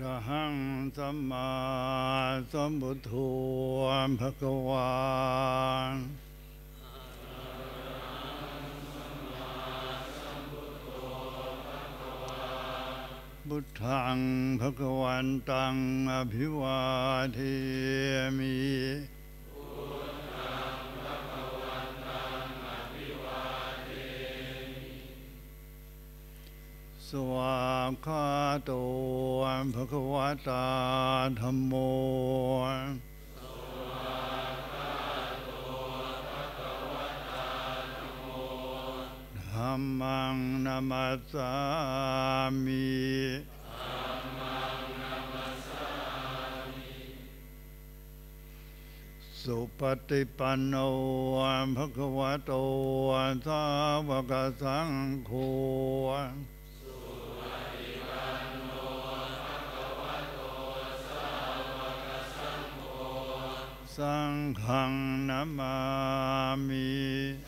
รหังสัมมาสัมพุทโธภะคะวาพุทธังภะคะวันตังอภิวาเทมีสวากขาโตภะคะวะตาธรรมโมธรรมังนามัสสามิสุปฏิปันโนภะคะวะโตสาวกสังโฆ Sanghang Namami.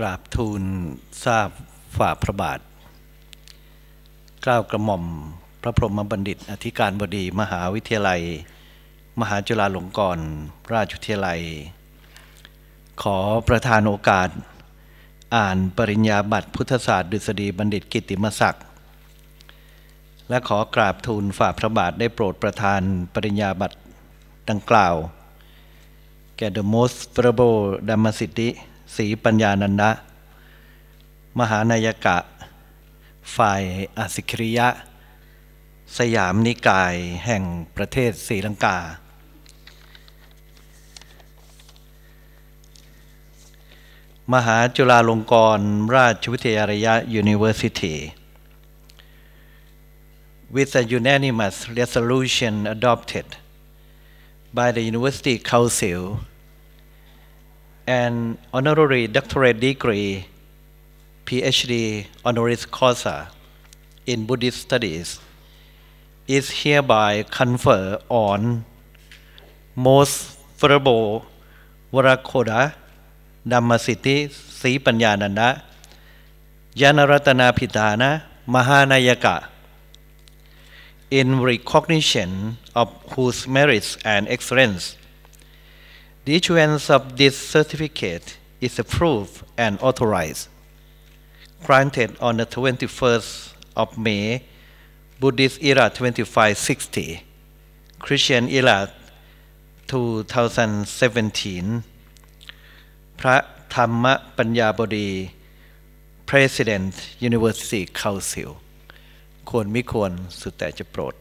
กราบทูลทราบฝ่าพระบาทกล้าวกระหม่อมพระพรหมบัณฑิตอธิการบดีมหาวิทยาลัย มหาจุฬาลงกรณราชวิทยาลัย ขอประธานโอกาส อ่านปริญญาบัตรพุทธศาสตร์ดุษฎีบัณฑิตกิติมศักดิ์และขอกราบทูลฝ่าพระบาทได้โปรดประธานปริญญาบัตรดังกล่าว แก่ The Most Verbal d h a m m a s i t i สีปัญญานันดะมหานายกะ ฝ่ายอสิคริยะ สยามนิกายแห่งประเทศศรีลังกา มหาจุฬาลงกรณราชวิทยาลัยยูนเวอร์ซิตี้ with a unanimous resolution adopted by the University Council an honorary doctorate degree, PhD honoris causa in Buddhist studies is hereby conferred on most venerable Varakoda Dhammasiti Sri Panyananda Janaratana Pitana Mahanayaka in recognition of whose merits and excellence the issuance of this certificate is approved and authorized. Granted on the 21st of May, Buddhist era 2560, Christian era 2017, พระธรรมปัญญาบดี President University Council ควรมิควรสุดแต่จะโปรด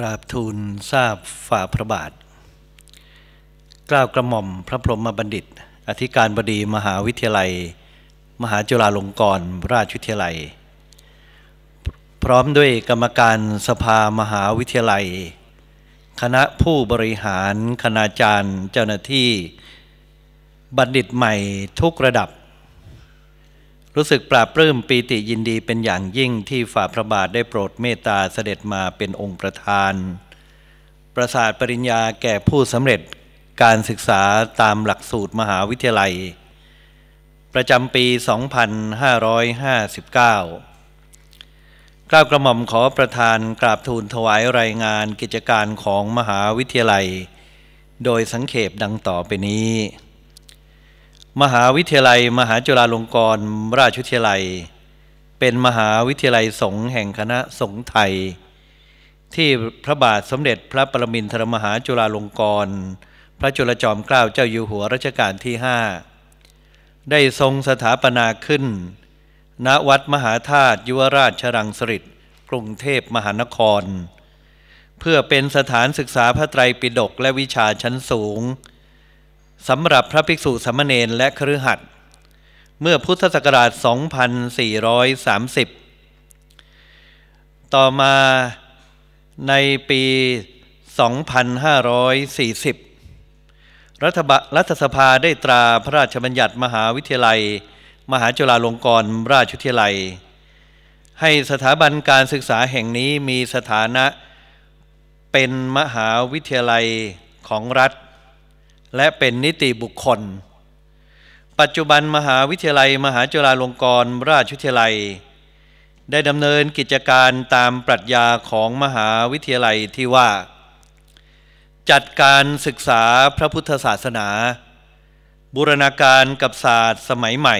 กราบทูลทราบฝ่าพระบาทกล่าวกระหม่อมพระพรหมบัณฑิต อธิการบดีมหาวิทยาลัย มหาจุฬาลงกรณราชวิทยาลัย พร้อมด้วยกรรมการสภามหาวิทยาลัย คณะผู้บริหารคณาจารย์เจ้าหน้าที่บัณฑิตใหม่ทุกระดับรู้สึกปราบปลื้มปีติยินดีเป็นอย่างยิ่งที่ฝ่าพระบาทได้โปรดเมตตาเสด็จมาเป็นองค์ประธาน ประสาทปริญญาแก่ผู้สำเร็จการศึกษาตามหลักสูตรมหาวิทยาลัย ประจำปี 2559กล้าวกระหม่อมขอประธานกราบทูลถวายรายงานกิจการของมหาวิทยาลัย โดยสังเขปดังต่อไปนี้มหาวิทยาลัยมหาจุฬาลงกรณราชวิทยาลัย เป็นมหาวิทยาลัยสงฆ์แห่งคณะสงฆ์ไทย ที่พระบาทสมเด็จพระปรมินทรมหาจุฬาลงกรณพระจุลจอมเกล้าเจ้าอยู่หัวรัชกาลที่ห้าได้ทรงสถาปนาขึ้น ณวัดมหาธาตุยุวราชรังสิตกรุงเทพมหานคร เพื่อเป็นสถานศึกษาพระไตรปิฎกและวิชาชั้นสูงสำหรับพระภิกษุสมเณรและครือขัดเมื่อพุทธศักราช 2430 ต่อมาในปี 2540 รัฐบรัฐสภาได้ตราพระราชบัญญัติมหาวิทยาลัย มหาจุฬาลงกรณราชวิทยาลัย ให้สถาบันการศึกษาแห่งนี้มีสถานะเป็นมหาวิทยาลัยของรัฐและเป็นนิติบุคคล ปัจจุบันมหาวิทยาลัย มหาจุฬาลงกรณราชวิทยาลัย ได้ดำเนินกิจการตามปรัชญาของมหาวิทยาลัยที่ว่า จัดการศึกษาพระพุทธศาสนาบูรณาการกับศาสตร์สมัยใหม่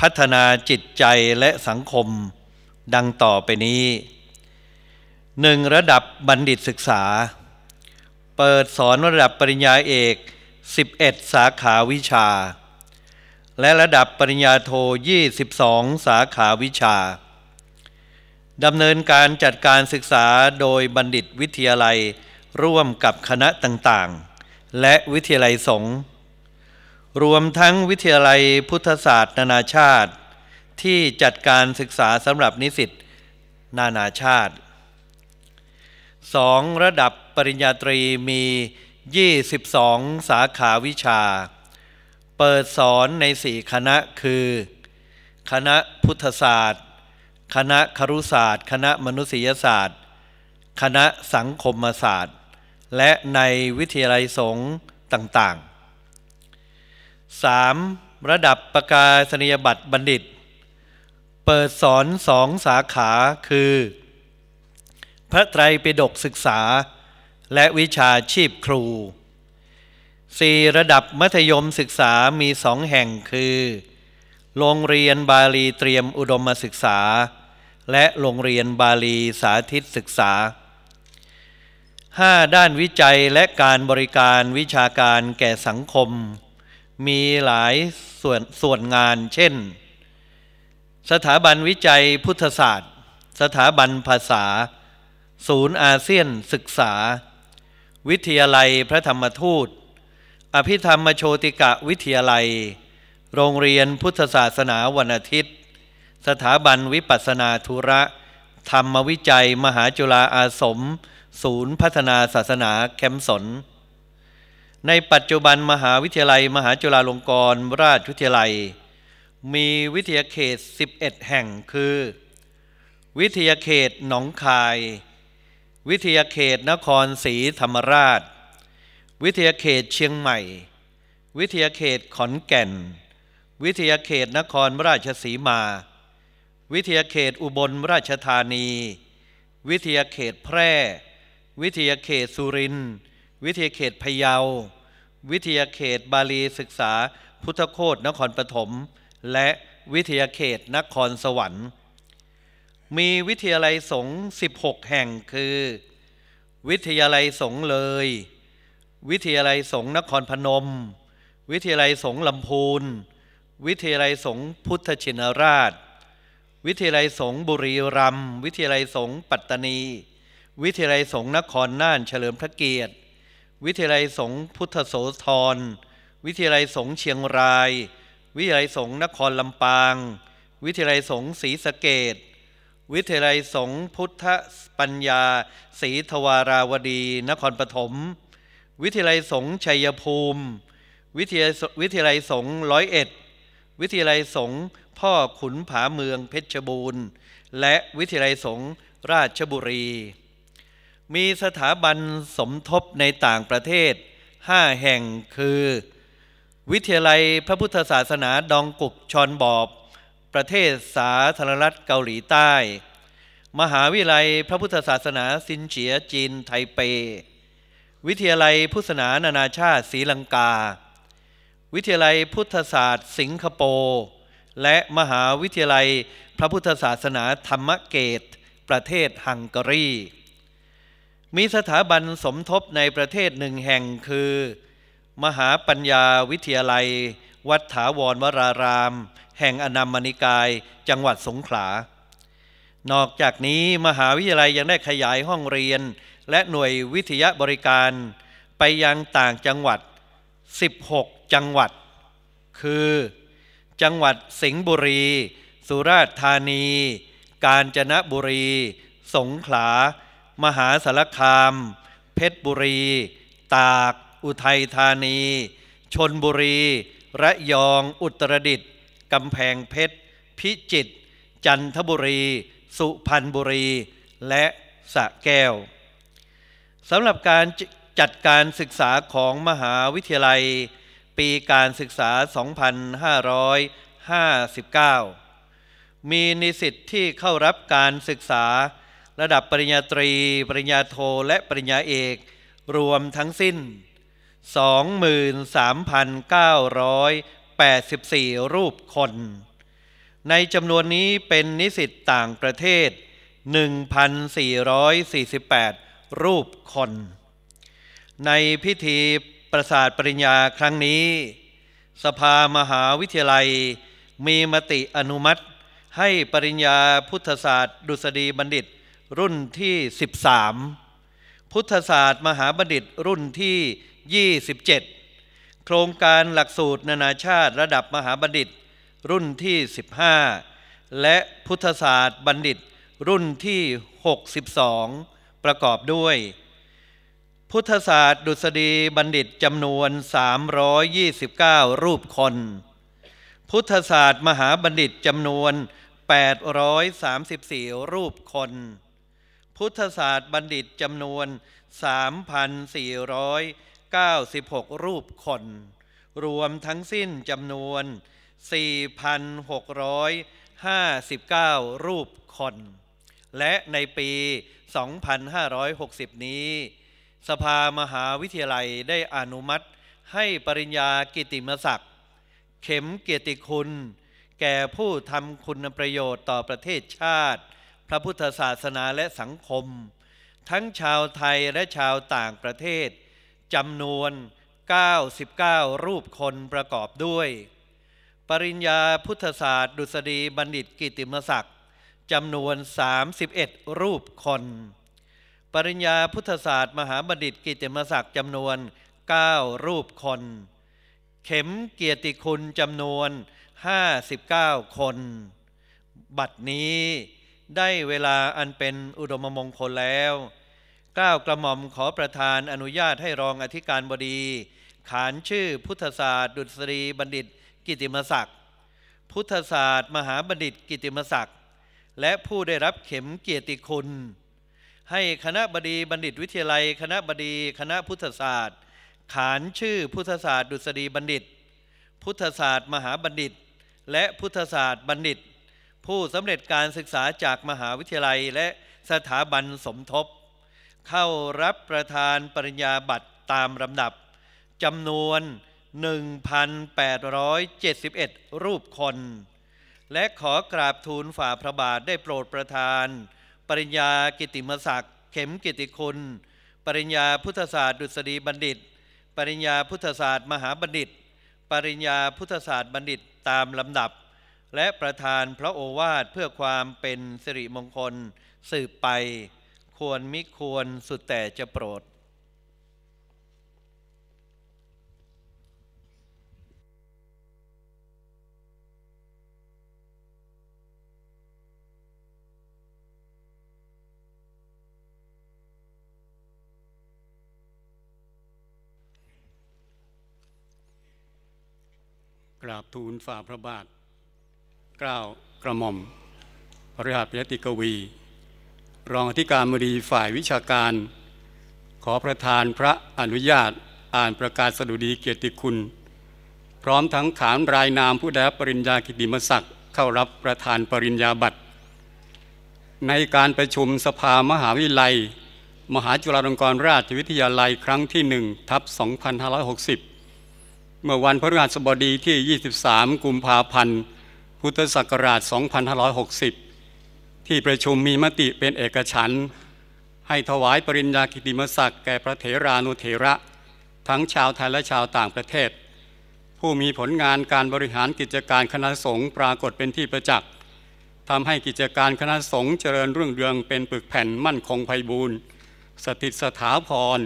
พัฒนาจิตใจและสังคม ดังต่อไปนี้ หนึ่งระดับบัณฑิตศึกษาเปิดสอนระดับปริญญาเอก 11 สาขาวิชา และระดับปริญญาโท 22 สาขาวิชา ดำเนินการจัดการศึกษาโดยบัณฑิตวิทยาลัย ร่วมกับคณะต่างๆ และวิทยาลัยสงฆ์ รวมทั้งวิทยาลัยพุทธศาสตร์นานาชาติ ที่จัดการศึกษาสำหรับนิสิตนานาชาติ 2. ระดับปริญญาตรีมี 22 สาขาวิชา เปิดสอนใน 4 คณะคือ คณะพุทธศาสตร์ คณะครุศาสตร์ คณะมนุษยศาสตร์ คณะสังคมศาสตร์ และในวิทยาลัยสงฆ์ต่าง ๆ 3. ระดับประกาศนียบัตรบัณฑิต เปิดสอนสองสาขา คือพระไตรปิฎกศึกษา และวิชาชีพครู 4. ระดับมัธยมศึกษามีสองแห่งคือ โรงเรียนบาลีเตรียมอุดมศึกษา และโรงเรียนบาลีสาธิตศึกษา 5. ด้านวิจัยและการบริการวิชาการแก่สังคม มีหลายส่วนส่วนงาน เช่น สถาบันวิจัยพุทธศาสตร์ สถาบันภาษาศูนย์อาเซียนศึกษา วิทยาลัยพระธรรมทูตอภิธรรมโชติกะวิทยาลัย โรงเรียนพุทธศาสนาวันอาทิตย์สถาบันวิปัสนาธุระธรรมวิจัยมหาจุฬาอาสม ศูนย์พัฒนาศาสนาแคมสน ในปัจจุบันมหาวิทยาลัย มหาจุฬาลงกรณราชวิทยาลัย มีวิทยาเขต11แห่งคือ วิทยาเขตหนองคายวิทยาเขตนครศรีธรรมราช วิทยาเขตเชียงใหม่ วิทยาเขตขอนแก่น วิทยาเขตนครราชสีมา วิทยาเขตอุบลราชธานี วิทยาเขตแพร่ วิทยาเขตสุรินทร์ วิทยาเขตพะเยา วิทยาเขตบาลีศึกษา พุทธโคตนครปฐม และวิทยาเขตนครสวรรค์มีวิทยาลัยสงฆ์16 แห่งคือ วิทยาลัยสงฆ์เลย วิทยาลัยสงฆ์นครพนม วิทยาลัยสงฆ์ลำพูนวิทยาลัยสงฆ์พุทธชินราช วิทยาลัยสงฆ์บุรีรัมย์วิทยาลัยสงฆ์ปัตตานี วิทยาลัยสงฆ์นครน่านเฉลิมพระเกียรติวิทยาลัยสงฆ์พุทธโสธรวิทยาลัยสงฆ์เชียงราย วิทยาลัยสงฆ์นครลำปาง วิทยาลัยสงฆ์ศรีสะเกดวิทยาลัยสงฆ์พุทธปัญญาศรีทวาราวดี นครปฐมวิทยาลัยสงฆ์ชัยภูมิ วิทยาลัยสงฆ์ร้อยเอ็ดวิทยาลัยสงฆ์พ่อขุนผาเมืองเพชรบูรณ์ และวิทยาลัยสงฆ์ราชบุรี มีสถาบันสมทบในต่างประเทศ5แห่งคือ วิทยาลัยพระพุทธศาสนาดองกุกชอนบอบประเทศสาธารณรัฐเกาหลีใต้ มหาวิทยาลัยพระพุทธศาสนาซินเฉียจีนไทเป วิทยาลัยพุทธศาสนานานาชาติศรีลังกา วิทยาลัยพุทธศาสตร์ สิงคโปร์และมหาวิทยาลัยพระพุทธศาสนาธรรมเกตประเทศฮังการีมีสถาบันสมทบในประเทศหนึ่งแห่งคือ มหาปัญญาวิทยาลัย วัดถาวรวรารามแห่งอนามนิกายจังหวัดสงขลา นอกจากนี้มหาวิทยาลัยยังได้ขยายห้องเรียนและหน่วยวิทยาบริการ ไปยังต่างจังหวัด 16 จังหวัด คือ จังหวัดสิงห์บุรี สุราษฎร์ธานี กาญจนบุรี สงขลา มหาสารคาม เพชรบุรี ตาก อุทัยธานี ชนบุรี ระยองอุตรดิตถ์กำแพงเพชร พิจิตรจันทบุรี สุพรรณบุรีและสะแก้ว สำหรับการจัดการศึกษาของมหาวิทยาลัย ปีการศึกษา 2559 มีนิสิตที่เข้ารับการศึกษา ระดับปริญญาตรี ปริญญาโทและปริญญาเอก รวมทั้งสิ้น 23,900 84 รูปคน ในจำนวนนี้เป็นนิสิตต่างประเทศ 1,448 รูปคน ในพิธีประสาทปริญญาครั้งนี้ สภามหาวิทยาลัยมีมติอนุมัติให้ปริญญาพุทธศาสตร์ดุษฎีบัณฑิต รุ่นที่ 13 พุทธศาสตร์มหาบัณฑิตรุ่นที่ 27โครงการหลักสูตรนานาชาติระดับมหาบัณฑิต รุ่นที่ 15 และพุทธศาสตร์บัณฑิต รุ่นที่ 62 ประกอบด้วย พุทธศาสตร์ดุษฎีบัณฑิตจำนวน 329 รูปคน พุทธศาสตร์มหาบัณฑิตจำนวน 834 รูปคน พุทธศาสตร์บัณฑิตจำนวน 3,400 96 รูปคน รวมทั้งสิ้นจำนวน 4,659 รูปคน และในปี 2560 นี้ สภามหาวิทยาลัยได้อนุมัติให้ปริญญา กิติมศักดิ์เข็ม เกียรติคุณ แก่ผู้ทำคุณประโยชน์ต่อประเทศชาติ พระพุทธศาสนาและสังคม ทั้งชาวไทยและชาวต่างประเทศจำนวน99รูปคนประกอบด้วย ปริญญาพุทธศาสตร์ดุษฎีบัณฑิตกิติมศักดิ์จำนวน 31รูปคน ปริญญาพุทธศาสตร์มหาบัณฑิตกิติมศักดิ์จำนวน 9 รูปคน เข็มเกียรติคุณจำนวน 59 คน บัดนี้ได้เวลาอันเป็นอุดมมงคลแล้วกล้าวกระหม่อมขอประธานอนุญาตให้รองอธิการบดี ขานชื่อพุทธศาสตร์ดุษฎีบัณฑิต กิติมศักดิ์พุทธศาสตร์มหาบัณฑิต กิติมศักดิ์และผู้ได้รับเข็มเกียรติคุณ ให้คณะบดีบัณฑิตวิทยาลัยคณะบดีคณะพุทธศาสตร์ขานชื่อพุทธศาสตร์ดุษฎีบัณฑิต พุทธศาสตร์มหาบัณฑิต และพุทธศาสตร์บัณฑิต ผู้สำเร็จการศึกษาจากมหาวิทยาลัยและสถาบันสมทบเข้ารับประทานปริญญาบัตรตามลำดับจำนวน1,871รูปคน และขอกราบทูลฝ่าพระบาทได้โปรดประทาน ปริญญากิติมศักดิ์เข็มกิติคุณ ปริญญาพุทธศาสตร์ดุษฎีบัณฑิต ปริญญาพุทธศาสตร์มหาบัณฑิต ปริญญาพุทธศาสตร์บัณฑิตตามลำดับ และประทานพระโอวาทเพื่อความเป็นสิริมงคลสืบไปควรมิควรสุดแต่จะโปรด กราบทูลฝ่าพระบาท กล่าวกระหม่อมพระราชยติกวีรองอธิการบดีฝ่ายวิชาการ ขอประธานพระอนุญาตอ่านประกาศสดุดีเกียรติคุณ พร้อมทั้งขานรายนามผู้ได้ปริญญากิติมศักดิ์เข้ารับประธานปริญญาบัตรในการประชุมสภามหาวิทยาลัย มหาจุฬาลงกรณราชวิทยาลัยครั้งที่1ทับ2560 เมื่อวันพฤหัสบดีที่ 23กุมภาพันธ์ พุทธศักราช 2560ที่ประชุมมีมติเป็นเอกฉันท์ให้ถวายปริญญากิติมศักดิ์แก่พระเถรานุเถระ ทั้งชาวไทยและ ชาวต่างประเทศ ผู้มีผลงานการบริหารกิจการคณะสงฆ์ปรากฏเป็นที่ประจักษ์ทำให้กิจการคณะสงฆ์เจริญรุ่งเรืองเป็นปึกแผ่นมั่นคงไพบูรณ์สถิตสถาพร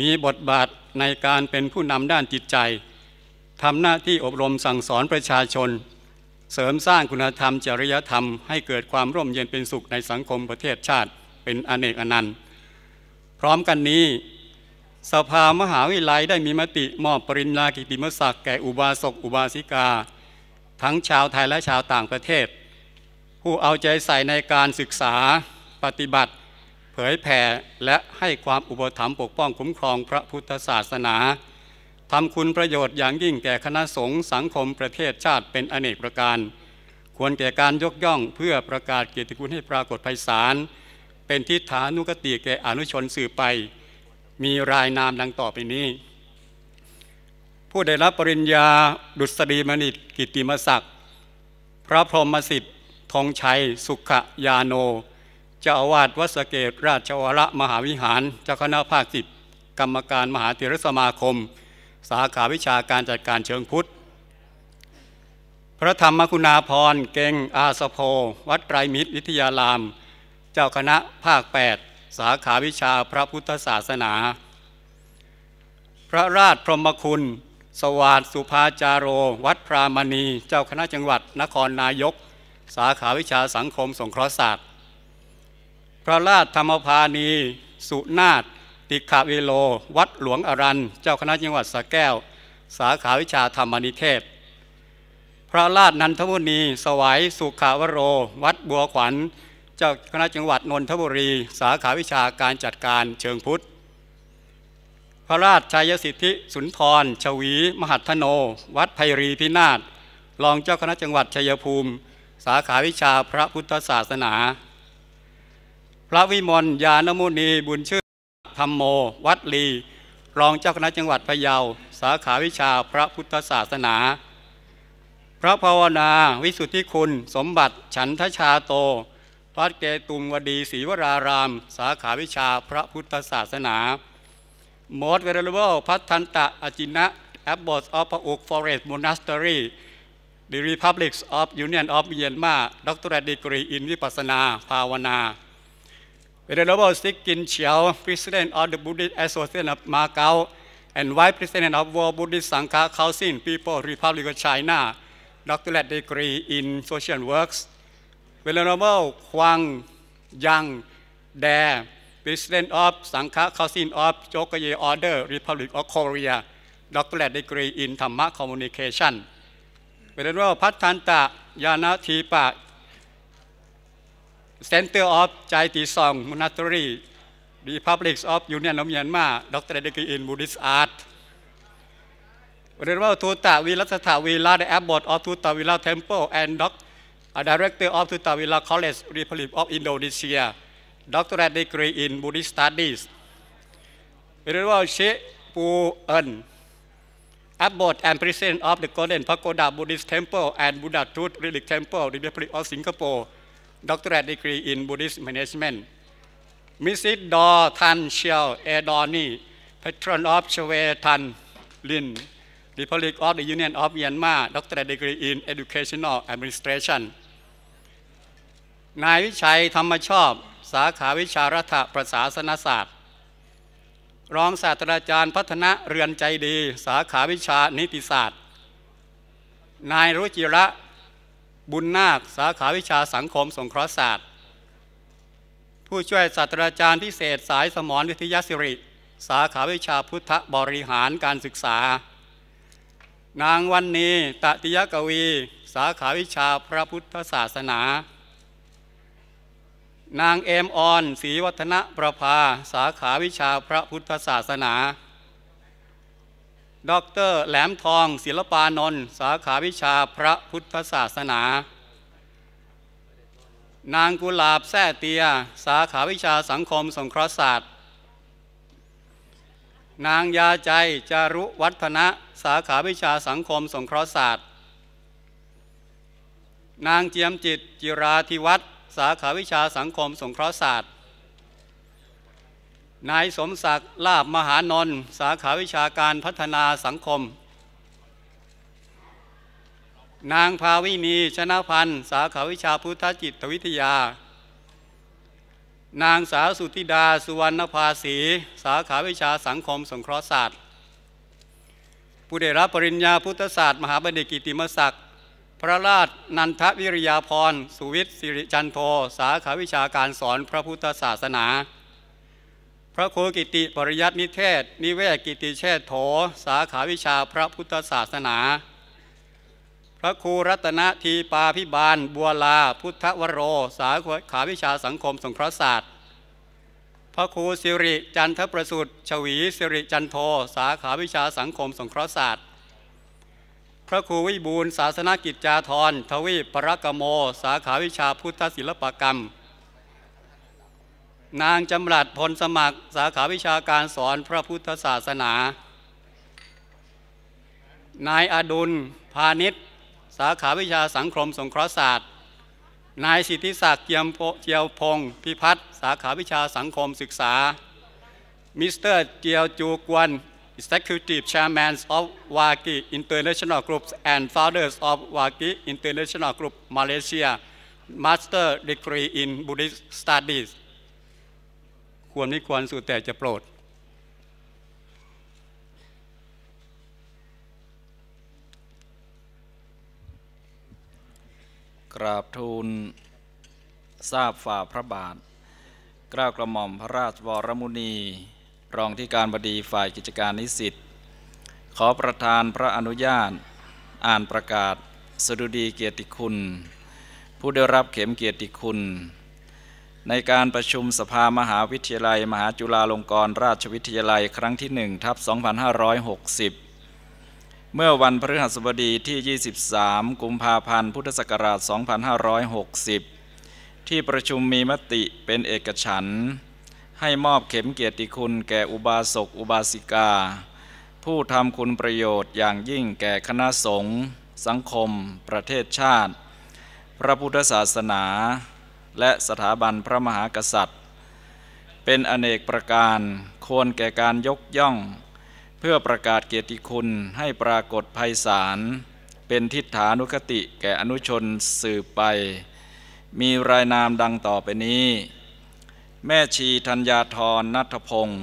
มีบทบาทในการเป็นผู้นำด้านจิตใจทำหน้าที่อบรมสั่งสอนประชาชนเสริมสร้างคุณธรรมจริยธรรมให้เกิดความร่มเย็นเป็นสุขในสังคมประเทศชาติเป็นอเนกอนันต์พร้อมกันนี้ สภามหาวิทยาลัยได้มีมติ มอบปริญญากิติมศักดิ์แก่อุบาสกอุบาสิกา ทั้งชาวไทยและชาวต่างประเทศ ผู้เอาใจใส่ในการศึกษาปฏิบัติ เผยแผ่ และให้ความอุปถัมภ์ปกป้องคุ้มครองพระพุทธศาสนาทำคุณประโยชน์อย่างยิ่งแก่คณะสงฆ์สังคมประเทศชาติเป็นอเนกประการ ควรแก่การยกย่องเพื่อประกาศเกียรติคุณให้ปรากฏไพศาล เป็นทิฏฐานุกติแก่อนุชนสื่อไป มีรายนามดังต่อไปนี้ ผู้ได้รับปริญญา ดุษฎีมณิตกิติมศักดิ์พระพรหมสิทธิ์ทองชัย สุขยาโนเจ้าอาวาสวัดสเกตราชวรมหาวิหารเจ้าคณะภาคสิ์กรรมการมหาเถรสมาคมสาขาวิชาการจัดการเชิงพุทธ พระธรรมคุณาพรเก่งอาสโพวัดไตรมิตรวิทยาราม เจ้าคณะภาค 8 สาขาวิชาพระพุทธศาสนา พระราชพรหมคุณสวัสดสุภาจาโร วัดพรามณี เจ้าคณะจังหวัด นครนายก สาขาวิชาสังคมสงเคราะห์ศาสตร์ พระราชธรรมพานีสุนาฏติขาวิโลวัดหลวงอรันเจ้าคณะจังหวัดสระแก้ว สาขาวิชาธรรมนิเทศ พระราชนันทมุนีสวัยสุขาวโร วัดบัวขวัญ เจ้าคณะจังหวัดนนทบุรี สาขาวิชาการจัดการเชิงพุทธ พระราชชัยสิทธิ สุนทร ชวี มหัทโน วัดไพรีพินาศรองเจ้าคณะจังหวัดชัยภูมิ สาขาวิชาพระพุทธศาสนา พระวิมลยานมุนีบุญชื่อธรรมโม วัดลี รองเจ้าคณะจังหวัดพะเยา สาขาวิชาพระพุทธศาสนา พระภาวนา วิสุทธิคุณ สมบัติ ฉันทชาโตวัดเกตุมวดีศรีวราราม สาขาวิชาพระพุทธศาสนา มอเวรลเบลพัฒนตะอจินะแอปบอสออฟพระอุกฟอเรสต์มอนาสเตอรี่ The r e p u b l i c อ of u n i น n of อ y a n m a r d o c t อกเตอร์ดีกรีอิน วิปัสนา ภาวนา Venerable Sik Kin Chiao, President of the Buddhist Association of Macau and Vice President of World Buddhist Sangha Council People Republic of China, doctorate degree in social works. Venerable Huang Yang Dare, President of Sangha Council of Jokoye Order Republic of Korea, doctorate degree in Dhamma Communication. Venerable Patanta Yana Thipa, Center of Chai Ti Song Monastery r e p u b l i c of Union of Myanmar Doctor Degree in Buddhist Art r เรียนว่า t a Vilasatha Vila the abbot of t ทู t a Vila Temple and doc a director of t ทู t a Vila College Republic of Indonesia d o c t o r Degree in Buddhist Studies เ e ี e r ว่า e ชป e เอิน abbot and president of the Golden Pagoda Buddhist Temple and Buddha Truth Relic Temple Republic of Singapore ด็อกเตอร์ดีกรีอินบูดิสต์แมネจเมนต์มิสซิสดอทันเชลเอดอนี่พีทรอนออฟเชเวทันลินดิพอลิกออฟเดอะยูเนียนออฟเมียนมาด็อกเตอร์ดีกรีอินเอดูเคชันอลแอดมินิสเทรชันนายวิชัยธรรมชอบ สาขาวิชารัฐประสาสนศาสตร์ รองศาสตราจารย์พัฒนะเรือนใจดี สาขาวิชานิติศาสตร์ นายรุจิระบุญนาค สาขาวิชาสังคมสงเคราะห์ศาสตร์ ผู้ช่วยศาสตราจารย์พิเศษสายสมรวิทยาศิริ สาขาวิชาพุทธบริหารการศึกษา นางวันนีตติยกวี สาขาวิชาพระพุทธศาสนา นางเอมออนศรีวัฒนประภา สาขาวิชาพระพุทธศาสนาดรแหลมทอง ศิลปานนท์สาขาวิชาพระพุทธศาสนา นางกุหลาบแท้เตีย สาขาวิชาสังคมสงเคราะห์ศาสตร์ นางยาใจจารุวัฒนะสาขาวิชาสังคมสงเคราะห์ศาสตร์ นางเจียมจิตจิราธิวัฒน์สาขาวิชาสังคมสงเคราะห์ศาสตร์นายสมศักดิ์ลาบมหานนท์สาขาวิชาการพัฒนาสังคม นางภาวินีชนะพันธ์สาขาวิชาพุทธจิตวิทยา นางสาวสุธิดา สุวรรณภาสีสาขาวิชาสังคมสงเคราะห์ศาสตร์ผู้ได้รับปริญญาพุทธศาสตร์มหาบัณฑิตกิติมศักดิ์ พระราชนันทวิริยาพรสุวิทย์สิริจันโท สาขาวิชาการสอนพระพุทธศาสนาพระครูกิติปริยัตินิเทศ นิเวศกิติเชษโถสาขาวิชาพระพุทธศาสนา พระครูรัตนทีปาพิบาล บัวลา พุทธวโร สาขาวิชาสังคม สงเคราะห์ศาสตร์ พระครูสิริจันทประสุทธิ์ชวี สิริจันโท สาขาวิชาสังคม สงเคราะห์ศาสตร์ พระครูวิบูลศาสนกิจจาธรทวีปรกโมสาขาวิชาพุทธศิลปกรรมนางจำรัดพลสมัครสาขาวิชาการสอนพระพุทธศาสนา นายอดุลพาณิชสาขาวิชาสังคมสงเคราะห์ศาสตร์ นายสิทธิศักดิ์เจียวพงศ์พิพัฒน์สาขาวิชาสังคมศึกษา มิสเตอร์เจียวจูกวน Executive Chairman of WAKI International Group and Founders of WAKI International Group Malaysia Master Degree in Buddhist Studies ควรไม่ควรสุดแต่จะโปรด กราบทูลทราบฝ่าพระบาท กล้ากระหม่อมพระราชวรมุนี รองที่การบดีฝ่ายกิจการนิสิตขอประธานพระอนุญาตอ่านประกาศ สดุดีเกียรติคุณ ผู้ได้รับเข็มเกียรติคุณในการประชุมสภามหาวิทยาลัย มหาจุฬาลงกรณราชวิทยาลัยครั้งที่1ทับ 2560 เมื่อวันพฤหัสบดีที่ 23 กุมภาพันธ์ พุทธศักราช 2560 ที่ประชุมมีมติเป็นเอกฉัน ให้มอบเข็มเกียรติคุณแก่อุบาสกอุบาสิกา ผู้ทำคุณประโยชน์อย่างยิ่งแก่คณะสงฆ์สังคม ประเทศชาติ พระพุทธศาสนาและสถาบันพระมหากษัตริย์ เป็นอเนกประการควรแก่การยกย่อง เพื่อประกาศเกียรติคุณให้ปรากฏภัยสาร เป็นทิฏฐานุคติแก่อนุชนสืบไป มีรายนามดังต่อไปนี้ แม่ชีธัญญาธรนัทพงศ์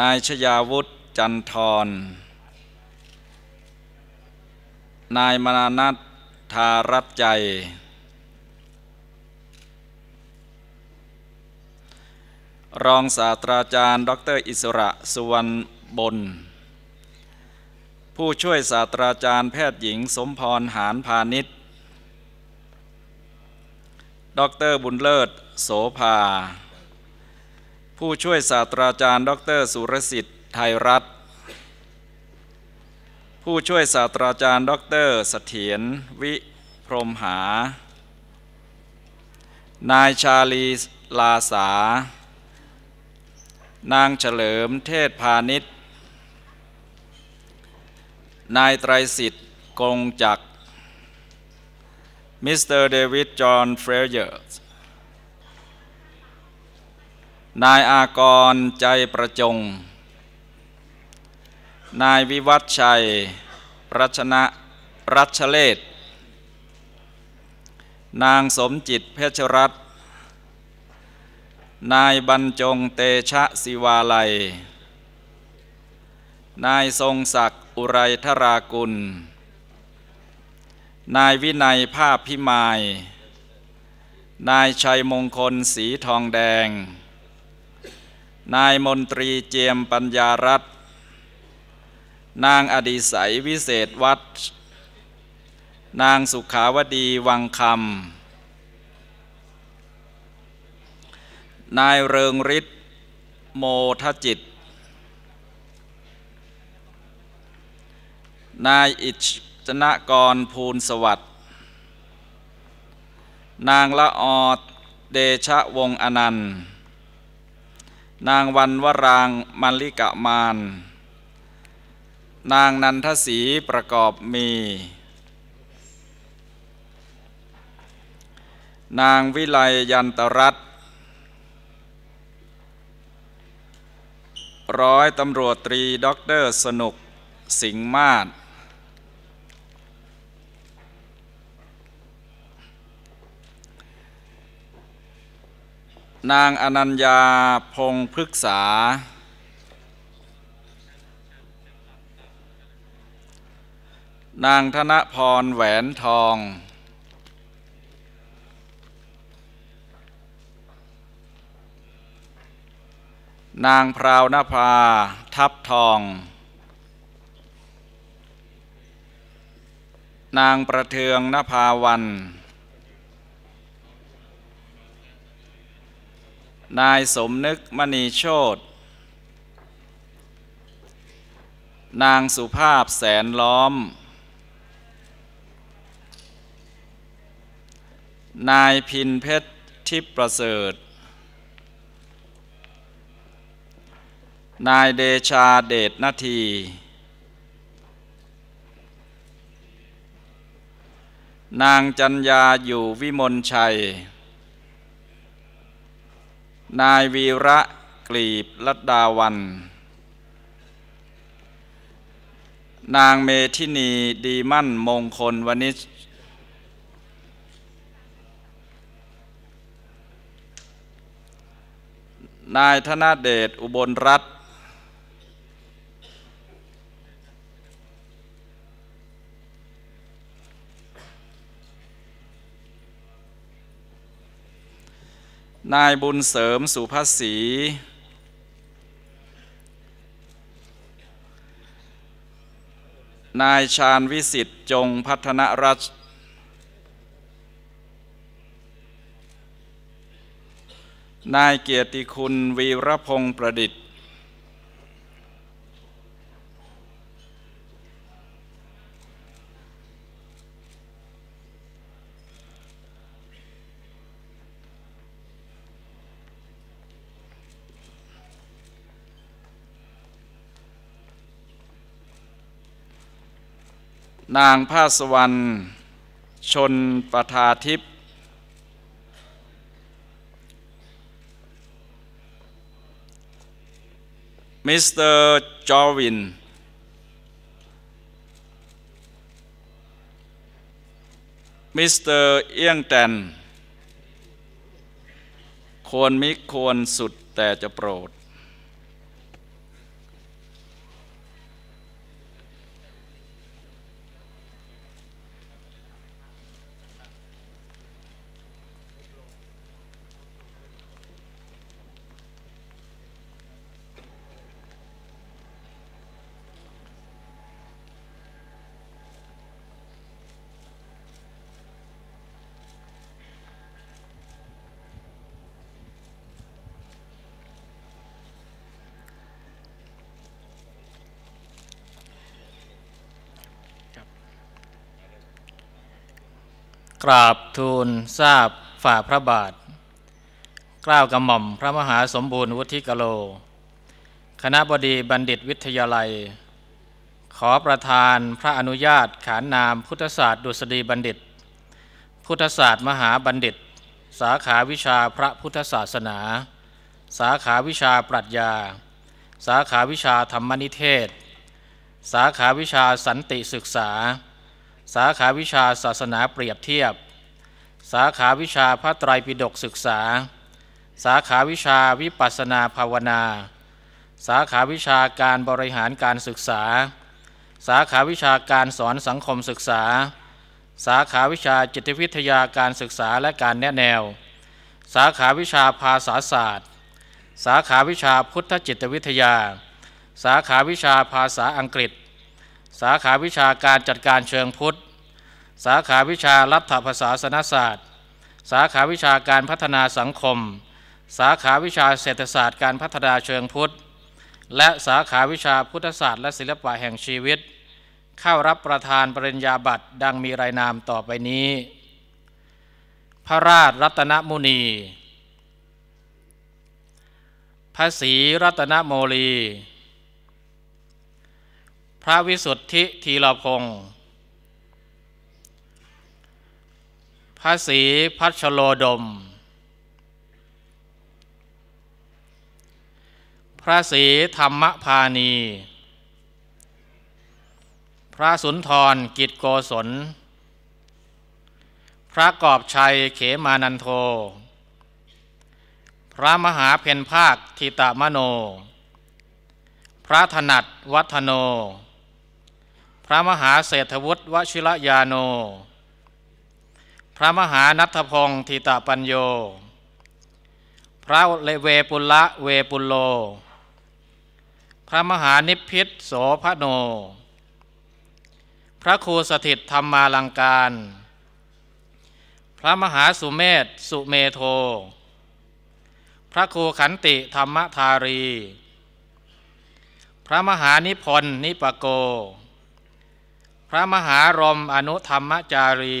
นายชยาวุฒิจันทร นายมนานัทธารับใจ รองศาสตราจารย์ ดรอิสระ สุวรรณบนผู้ช่วยศาสตราจารย์แพทย์หญิงสมพร หานพาณิชย์ดรบุญเลิศโสภา ผู้ช่วยศาสตราจารย์ ดรสุรสิทธิ์ไทยรัฐผู้ช่วยศาสตราจารย์ ดรเสถียรวิพรมหา นายชาลีลาสา นางเฉลิมเทศพาณิชย์ นายไตรสิทธิ์กงจักมิสเตอร์เดวิดจอห์นเฟรเยอร์ นายอากรใจประจงนายวิวัฒชัย รัชนะ รัชเลศนางสมจิตเพชรรัตน์ นายบรรจงเตชะศิวาลัย นายทรงศักดิ์อุไรธรากุล นายวินัยภาพพิมาย นายชัยมงคลสีทองแดง นายมนตรีเจียมปัญญารัตน์นางอดีศัยวิเศษวัดนางสุขาวดีวังคำนายเริงฤทธิ์โมทจิต นายอิจนกรภูลสวัสด์นางละออดเดชะวงอนันต์ นางวันวราง มัลลิกะมานนางนันทศรีประกอบมี นางวิไลยันตรัต ร้อยตำรวจตรีด็อกเตอร์สนุกสิงห์มาศนางอนัญญาพงพฤกษานางธนพรแหวนทอง นางพราวนภาทับทอง นางประเทืองนภาวัน นายสมนึกมณีโชตนางสุภาพแสนล้อมนายพินเพชรทิพประเสริฐ นายเดชาเดชนาที นางจัญญาอยู่วิมลชัย นายวีระกลีบลัดดาวัน นางเมธินีดีมั่นมงคลวณิชนายธนเดชอุบลรัตน์ นายบุญเสริมสุภาษี นายชาญวิสิทธิ์จงพัฒนรัชนายเกียรติคุณวีรพงศ์ประดิษฐ์ นางภาสวรรณชนประทาทิพยมิสเตอร์จอวิน มิสเตอร์เอียงแตนควรมิควรสุดแต่จะโปรดกราบทูลทราบ ฝ่าพระบาทกล้าวกระหม่อมพระมหาสมบูรณ์วุฒิกโล คณะบดีบัณฑิตวิทยาลัย ขอประธานพระอนุญาต ขานนามพุทธศาสตร์ดุษฎีบัณฑิต พุทธศาสตร์มหาบัณฑิต สาขาวิชาพระพุทธศาสนา สาขาวิชาปรัชญา สาขาวิชาธรรมนิเทศ สาขาวิชาสันติศึกษาสาขาวิชาศาสนาเปรียบเทียบ สาขาวิชาพระไตรปิฎกศึกษา สาขาวิชาวิปัสนาภาวนา สาขาวิชาการบริหารการศึกษา สาขาวิชาการสอนสังคมศึกษา สาขาวิชาจิตวิทยาการศึกษาและการแนะแนว สาขาวิชาภาษาศาสตร์ สาขาวิชาพุทธจิตวิทยา สาขาวิชาภาษาอังกฤษสาขาวิชาการจัดการเชิงพุทธ สาขาวิชารัฐภาษาสนศาสตร์ สาขาวิชาการพัฒนาสังคม สาขาวิชาเศรษฐศาสตร์การพัฒนาเชิงพุทธ และสาขาวิชาพุทธศาสตร์และศิลปะแห่งชีวิต เข้ารับประธานปริญญาบัตรดังมีรายนามต่อไปนี้ พระราชรัตนมุนีพระศรีรัตนโมลีพระวิสุทธิทีรพงศ์พระศรีพัชโลดม พระศรีธรรมพานี พระสุนทรกิจโกศลพระกอบชัยเขมานันโท พระมหาเพนภาค ทิตามโน พระถนัดวัฒโนระมหาเศรษฐวุฒิวชิระยาโนพระมหานัทพงศ์ทิตาปัญโย พระเลเวปุละเวปุโล พระมหานิพพิษโสพโน พระครูสถิตธรรมาลังการ พระมหาสุเมธสุเมโท พระครูขันติธรรมธารี พระมหานิพนธ์นิปโกพระมหารมอนุธรรมจารี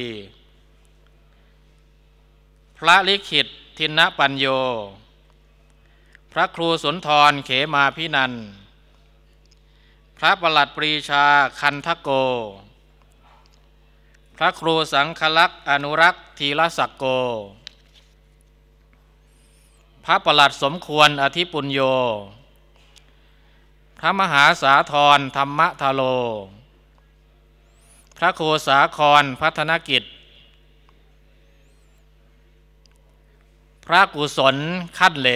พระลิขิตทินปัญโย พระครูสุนทรเขมาพินัน พระประหลัดปรีชาคันทโก พระครูสังคลักษ์อนุรักษ์ธีรศักโก พระประหลัดสมควรอธิปุญโย พระมหาสาธรธรรมทโลพระโคสาครพัฒนกิจ พระกุศลคัดเหล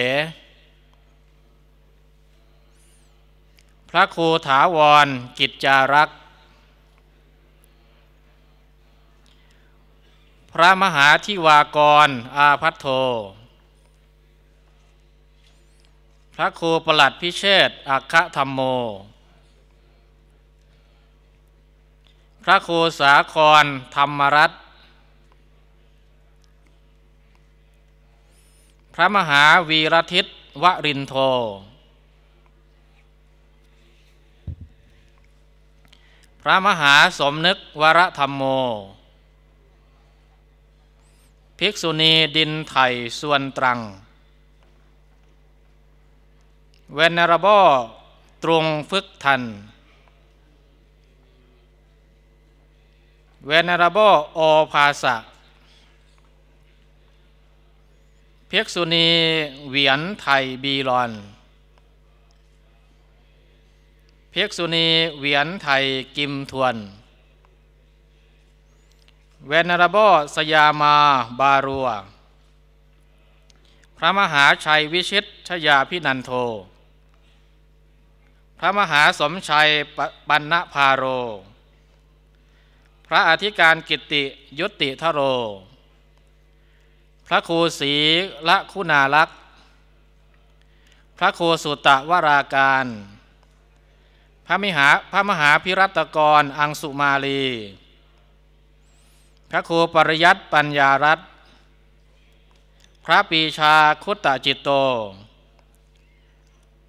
พระครูถาวรกิจจารักษ์ พระมหาทิวากรอาพัทโท พระครูประหลัดพิเชษอัคธรรมโมพระครูสาครธรรมรัตน์พระมหาวีรทิตวรินโท พระมหาสมนึกวรธรรมโม ภิกษุณีดินไถ่ส่วนตรัง เวนรบอ ตรงฟึกทันเวนารา b โอภาสะเพียกษุนีเวียนไทยบีรอน เพียกษุนีเวียนไทยกิมทวน เวนารบอสยามาบารัว พระมหาชัยวิชิตชยาพินันโท พระมหาสมชัยปันณภาโรพระอธิการกิติยุติทโร พระครูศรีละคุณาลักษ์ พระครูสุตะวราการ พระมหาพระมหาพิรัตกรอังสุมาลี พระครูปริยัตปัญญารัตพระปีชาคุตตจิตโต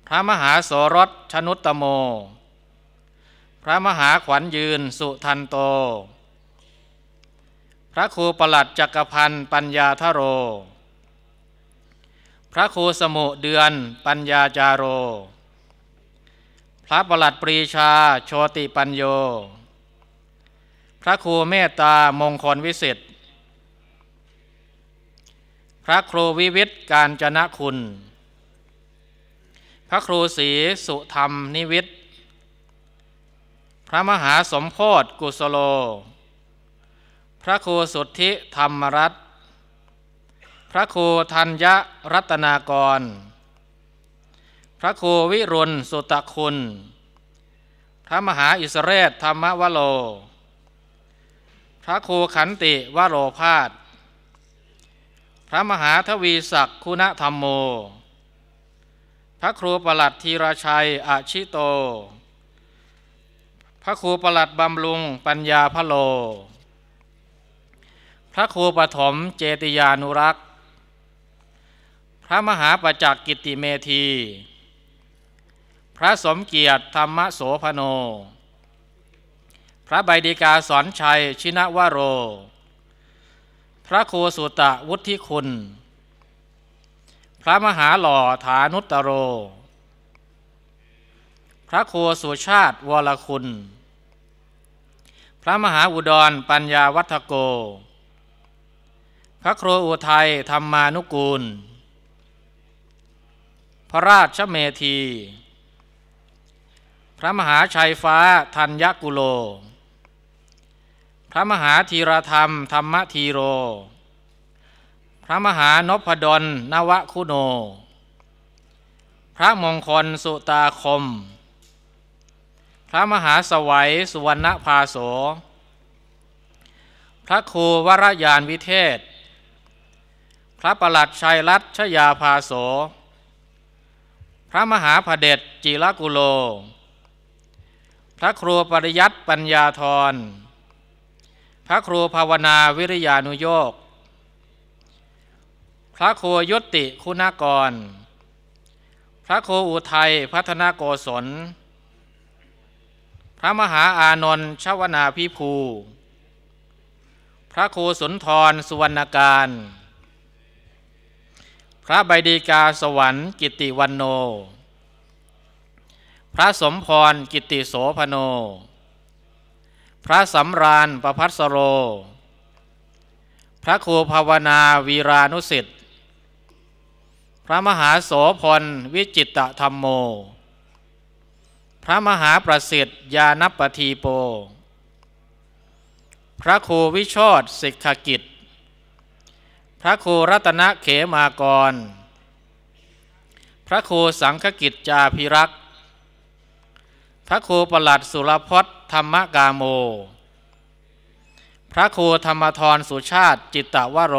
พระมหาโสรสชนุตตโมพระมหาขวัญยืนสุทันโต พระครูประหลัดจักรพันธ์ปัญญาทโร พระครูสมุเดือนปัญญาจาโร พระประหลัดปรีชา โชติปัญโย พระครูเมตตามงคลวิสิทธิ์พระครูวิวิทย์การจนะคุณ พระครูศรีสุธรรมนิวิทย์พระมหาสมโพธกุสโล พระครูสุทธิธรรมรัตพระครูธัญญรัตนากร พระครูวิรุณสุตคุณ พระมหาอิสเรศธรรมวโล พระครูขันติวโรพาสพระมหาทวีศักคุณธรรมโม พระครูประหลัดธีรชัยอาชิโตพระครูประหลัดบำรุงปัญญาพระโล พระครูปฐมเจติยานุรักษ์ พระมหาประจักษ์กิติเมธี พระสมเกียรติธรรมโสพโน พระใบดีกาสอนชัยชินวโร พระครูสุตะวุฒิคุณ พระมหาหล่อฐานุตโร พระครูสุชาติวรคุณพระมหาอุดรปัญญาวัฒโก พระครูอุทัยธรรมานุกูล พระราชเมธี พระมหาชัยฟ้าธัญญกุโล พระมหาธีรธรรม ธรรมธีโร พระมหานพดล นวคุโน พระมงคล สุตาคมระมหาสวัยสุวรรณภาโส พระครูวรยานวิเทศ พระประหลัดชัยรัตชยาภาโส พระมหาพเดชจิรกุโล พระครูปริยัตปัญญาธร พระครู ภาวนาวิริยานุโยกพระครู ยุติคุณากร พระครูอุทัย พัฒนาโกศลพระมหาอานนท์ชวนาพิภู พระครูสุนทรสุวรรณการ พระใบดีกาสวรรค์กิติวันโน พระสมพรกิติโสพโน พระสำราญประพัสโร พระครูภาวนาวีรานุสิทธิพระมหาโสพลวิจิตธรรมโมพระมหาประสิทธิ์ยานปทีโป พระครูวิชอดสิกขกิจ พระครูรัตนเขมากร พระครูสังฆกิจจาพิรักษ์พระครูประหลัดสุรพจน์ธรรมกาโม พระครูธรรมทรสุชาติจิตตวโร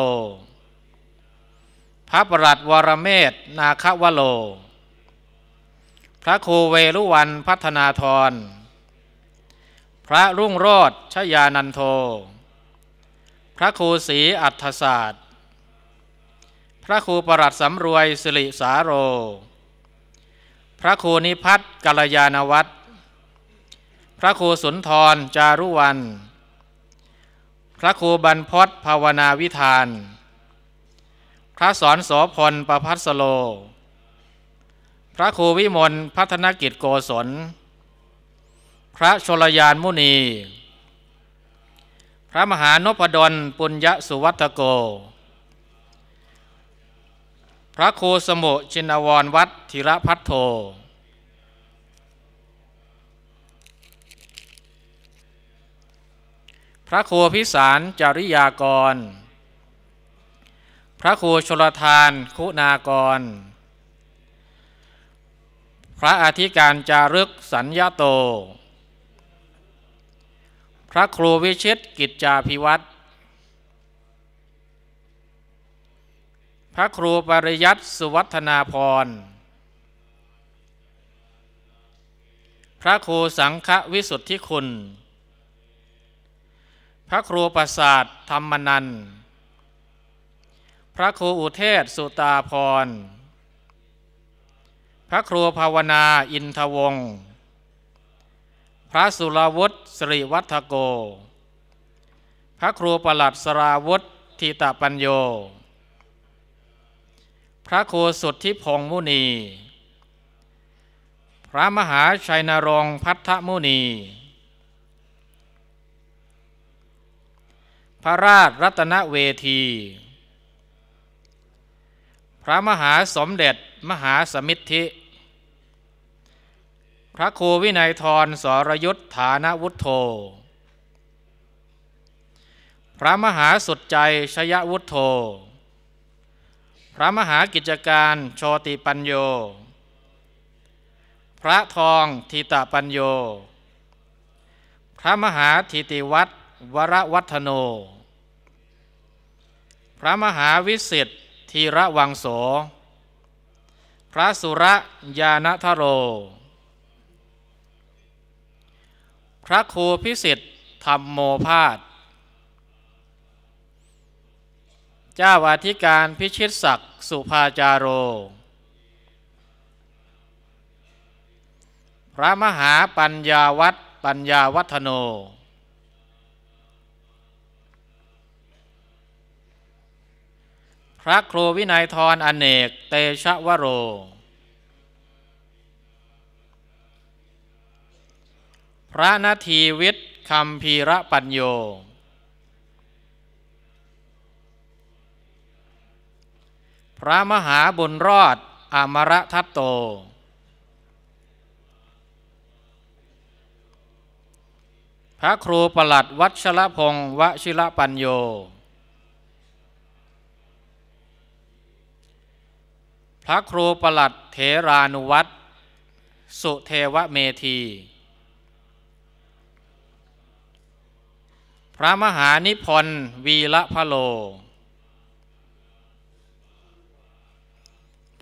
พระประหลัดวรเมศนาควโรพระครูเวรุวันพัฒนาธร พระรุ่งโรดชยานันโท พระครูศรีอัฏศาสตร์ พระครูประหลัดสำรวย สิริสาโร พระครูนิพัฒน์กัลยาณวัตรพระครูสุนทรจารุวัน พระครูบรรพศภาวนาวิธาน พระสอนโสพลประพัสโลพระครูวิมลพัฒนกิจโกศล พระชลยานมุนี พระมหานพดลปุญญสุวัตโก พระครูสมุชินวรวัดธิระพัฒโท พระครูพิสารจริยากร พระครูชลทานคุณากรพระอธิการจารึกสัญญาโต พระครูวิชิตกิจจาพิวัตรพระครูปริยัตสุวัฒนาพรพระครูสังฆวิสุทธิคุณ พระครูประสาทธรรมนันพระครูอุเทศสุตาพรพระครูภาวนาอินทวงศ์พระสุรวุฒิสริวัฒโก พระครูประหลัดสราวุฒิทิตปัญโย พระครูสุทธิพงมุนี พระมหาชัยนรงพัทธมุนี พระราชรัตนเวที พระมหาสมเด็จ มหาสมิทธิพระครูวินัยทรสรยุทธฐานวุฒโธ พระมหาสุดใจชยวุฒโธ พระมหากิจการโชติปัญโย พระทองทิตปัญโย พระมหาทิติวัตรวรวัฒโน พระมหาวิสิทธิธีระวังโส พระสุระยานทโรพระครูพิสิทธิ์ธรรมโมพาสเจ้าวาธิการพิชิตศักดิ์สุภาจาโร พระมหาปัญญาวัตรปัญญาวัฒโน พระครูวินัยทรอเนก เตชะวโรพระนาทีวิทย์คำพีระปัญโย พระมหาบุญรอดอมรทัตโต พระครูประหลัดวัชรพงศ์วชิระปัญโย พระครูประหลัดเทรานุวัตสุเทวเมธีพระมหานิพนธ์วีระพะโล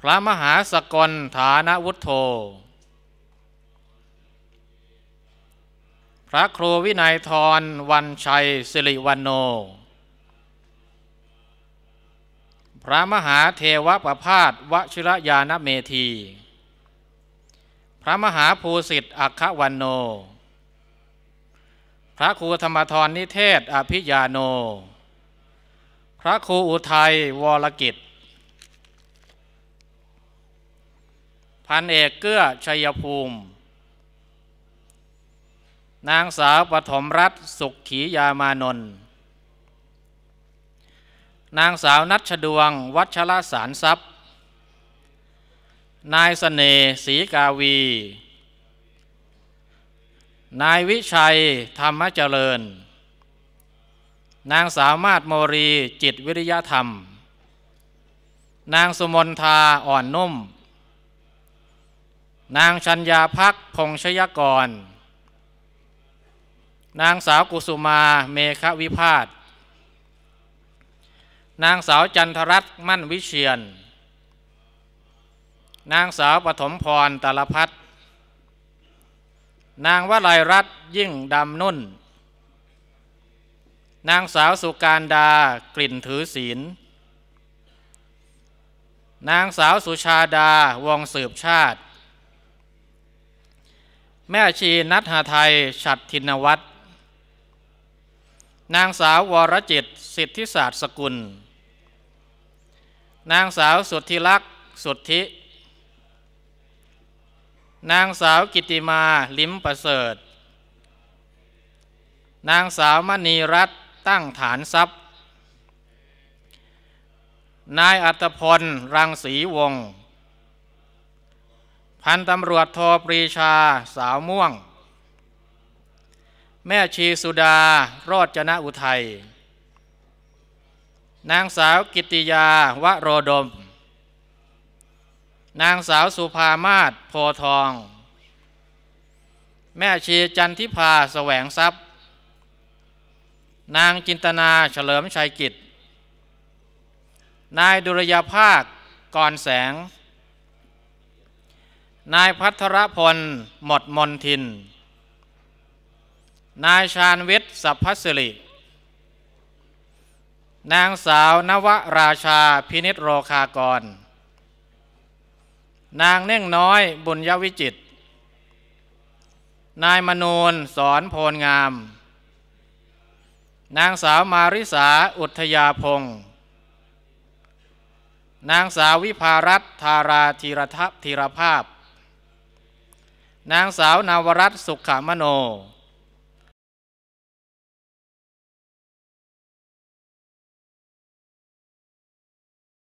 พระมหาสกลฐานวุฒโธ พระครูวินัยทรวันชัย สิริวันโน พระมหาเทวประพาสวชิรยานเมธี พระมหาภูสิทธิ์อัคควันโนพระครูธรรมทรนิเทศ อภิญาโน พระครูอุทัยวรกิจ พันเอกเกื้อชัยภูมิ นางสาวปฐมรัตน์สุขขียามานนท์ นางสาวนัชดวง วัชรสารทรัพย์ นายสเสน่ห์ศรีกาวีนายวิชัยธรรมเจริญ นางสามารถโมรีจิตวิริยธรรม นางสุมนทาอ่อนนุ่ม นางชัญญาพักพงชยกร นางสาวกุสุมาเมฆวิพาสนางสาวจันทรัตน์มั่นวิเชียน นางสาวปฐมพรตาลพัฒน์นางวลัยรัตยิ่งดำนุ่น นางสาวสุการดากลิ่นถือศีล นางสาวสุชาดาวงสืบชาติ แม่ชีนัทหาไทยฉัดทินวัตรนางสาววรจิตสิทธิศาสตร์สกุล นางสาวสุทธิลักษ์สุทธินางสาวกิติมาลิมประเสริฐ นางสาวมณีรัตน์ตั้งฐานทรัพย์ นายอัตพล รังสีวง พันตำรวจโทปรีชา สาวม่วง แม่ชีสุดา โรจนะอุทัย นางสาวกิติยาวโรดมนางสาวสุภามาศโพทอง แม่ชีจันทิพาสแสวงทรัพย์ นางจินตนาเฉลิมชัยกิจ นายดุรยาภาคก่อนแสง นายพัทรพลหมดมนทิน นายชาญวิทย์สัพพสิริ นางสาวนวราชาพินิษโรคากรนางเน่งน้อยบุญยวิจิต นายมนูนสอนโพลงาม นางสาวมาริสาอุทยาพงศ์นางสาววิภารัตธาราธีรทัพธีรภาพ นางสาวนาวรัตสุขามโน